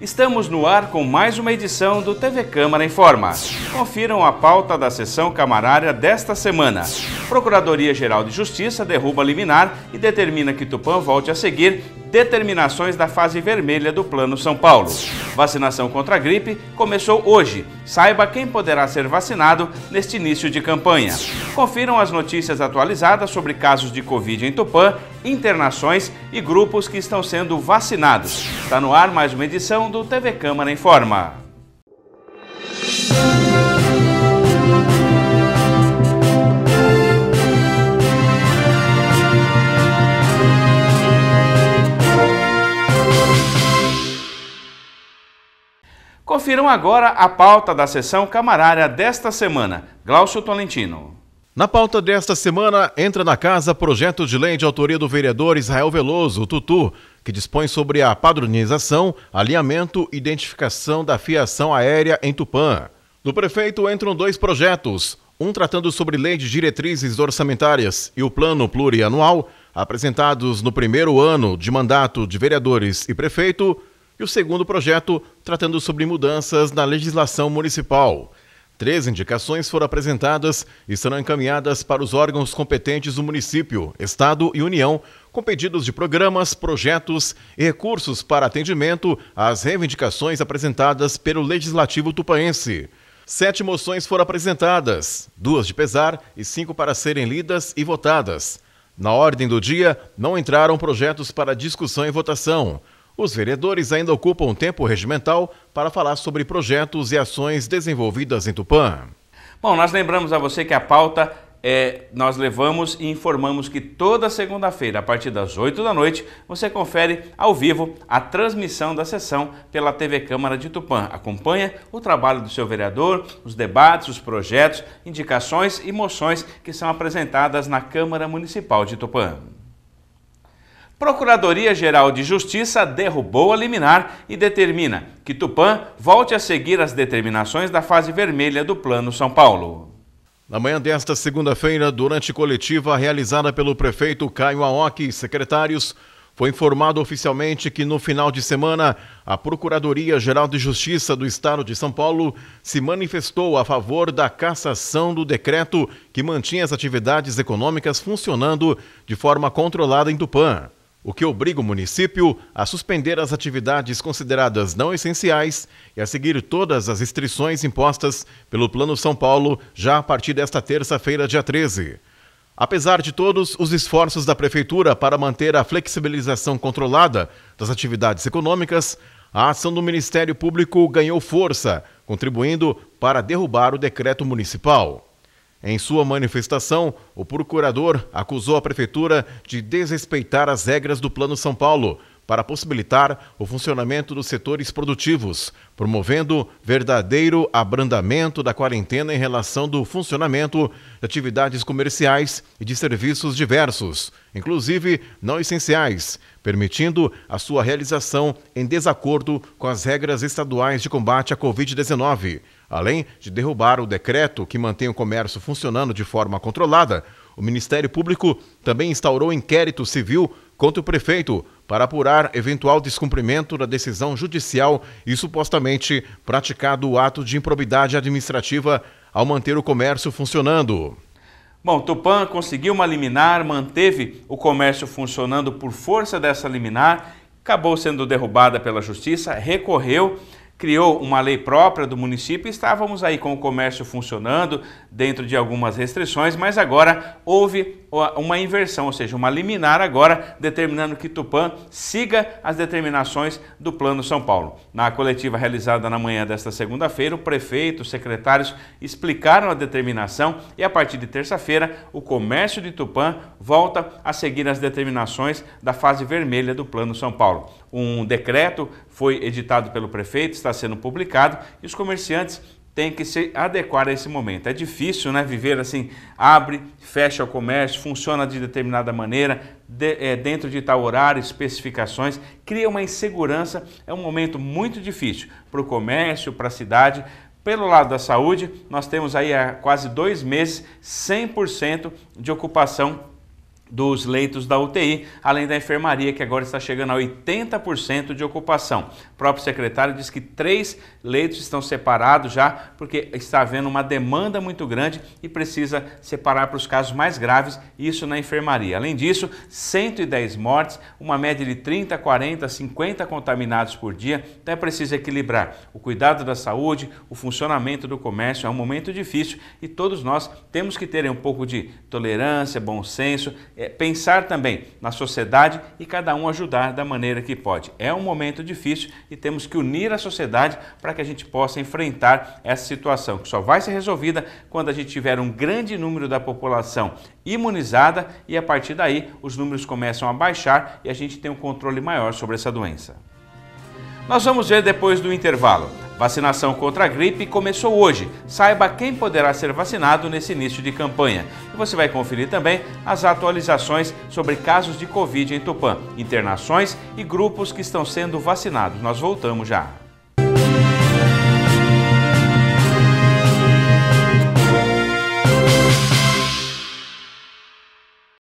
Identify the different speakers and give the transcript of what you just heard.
Speaker 1: Estamos no ar com mais uma edição do TV Câmara Informa. Confiram a pauta da sessão camarária desta semana. Procuradoria-Geral de Justiça derruba liminar e determina que Tupã volte a seguir determinações da fase vermelha do Plano São Paulo. Vacinação contra a gripe começou hoje. Saiba quem poderá ser vacinado neste início de campanha. Confiram as notícias atualizadas sobre casos de Covid em Tupã, internações e grupos que estão sendo vacinados. Está no ar mais uma edição do TV Câmara Informa. Confiram agora a pauta da sessão camarária desta semana. Glaucio Tolentino.
Speaker 2: Na pauta desta semana, entra na casa projeto de lei de autoria do vereador Israel Veloso, Tutu, que dispõe sobre a padronização, alinhamento e identificação da fiação aérea em Tupã. Do prefeito entram dois projetos, um tratando sobre lei de diretrizes orçamentárias e o plano plurianual, apresentados no primeiro ano de mandato de vereadores e prefeito, e o segundo projeto tratando sobre mudanças na legislação municipal. Três indicações foram apresentadas e serão encaminhadas para os órgãos competentes do município, Estado e União, com pedidos de programas, projetos e recursos para atendimento às reivindicações apresentadas pelo Legislativo Tupaense. Sete moções foram apresentadas, duas de pesar e cinco para serem lidas e votadas. Na ordem do dia, não entraram projetos para discussão e votação. Os vereadores ainda ocupam tempo regimental para falar sobre projetos e ações desenvolvidas em Tupã.
Speaker 1: Bom, nós lembramos a você que a pauta é, nós levamos e informamos que toda segunda-feira, a partir das 8 da noite, você confere ao vivo a transmissão da sessão pela TV Câmara de Tupã. Acompanha o trabalho do seu vereador, os debates, os projetos, indicações e moções que são apresentadas na Câmara Municipal de Tupã. Procuradoria-Geral de Justiça derrubou a liminar e determina que Tupã volte a seguir as determinações da fase vermelha do Plano São Paulo. Na manhã desta
Speaker 2: segunda-feira, durante coletiva realizada pelo prefeito Caio Aoki e secretários, foi informado oficialmente que no final de semana a Procuradoria-Geral de Justiça do Estado de São Paulo se manifestou a favor da cassação do decreto que mantinha as atividades econômicas funcionando de forma controlada em Tupã o que obriga o município a suspender as atividades consideradas não essenciais e a seguir todas as restrições impostas pelo Plano São Paulo já a partir desta terça-feira, dia 13. Apesar de todos os esforços da Prefeitura para manter a flexibilização controlada das atividades econômicas, a ação do Ministério Público ganhou força, contribuindo para derrubar o decreto municipal. Em sua manifestação, o procurador acusou a prefeitura de desrespeitar as regras do Plano São Paulo para possibilitar o funcionamento dos setores produtivos, promovendo verdadeiro abrandamento da quarentena em relação do funcionamento de atividades comerciais e de serviços diversos, inclusive não essenciais, permitindo a sua realização em desacordo com as regras estaduais de combate à Covid-19. Além de derrubar o decreto que mantém o comércio funcionando de forma controlada, o Ministério Público também instaurou inquérito civil contra o prefeito para apurar eventual descumprimento da decisão judicial e supostamente praticado o ato de improbidade administrativa ao manter o comércio funcionando.
Speaker 1: Bom, Tupã conseguiu uma liminar, manteve o comércio funcionando por força dessa liminar, acabou sendo derrubada pela justiça, recorreu criou uma lei própria do município e estávamos aí com o comércio funcionando dentro de algumas restrições, mas agora houve uma inversão, ou seja, uma liminar agora determinando que Tupã siga as determinações do Plano São Paulo. Na coletiva realizada na manhã desta segunda-feira, o prefeito, os secretários explicaram a determinação e a partir de terça-feira o comércio de Tupã volta a seguir as determinações da fase vermelha do Plano São Paulo. Um decreto foi editado pelo prefeito, está sendo publicado e os comerciantes tem que se adequar a esse momento. É difícil, né? Viver assim, abre, fecha o comércio, funciona de determinada maneira, de, é, dentro de tal horário, especificações, cria uma insegurança. É um momento muito difícil para o comércio, para a cidade. Pelo lado da saúde, nós temos aí há quase dois meses 100% de ocupação dos leitos da UTI, além da enfermaria, que agora está chegando a 80% de ocupação. O próprio secretário diz que três leitos estão separados já, porque está havendo uma demanda muito grande e precisa separar para os casos mais graves, isso na enfermaria. Além disso, 110 mortes, uma média de 30, 40, 50 contaminados por dia, então é preciso equilibrar o cuidado da saúde, o funcionamento do comércio, é um momento difícil e todos nós temos que ter um pouco de tolerância, bom senso, é, pensar também na sociedade e cada um ajudar da maneira que pode. É um momento difícil e temos que unir a sociedade para que a gente possa enfrentar essa situação, que só vai ser resolvida quando a gente tiver um grande número da população imunizada e a partir daí os números começam a baixar e a gente tem um controle maior sobre essa doença. Nós vamos ver depois do intervalo. Vacinação contra a gripe começou hoje. Saiba quem poderá ser vacinado nesse início de campanha. E você vai conferir também as atualizações sobre casos de Covid em Tupã, internações e grupos que estão sendo vacinados. Nós voltamos já.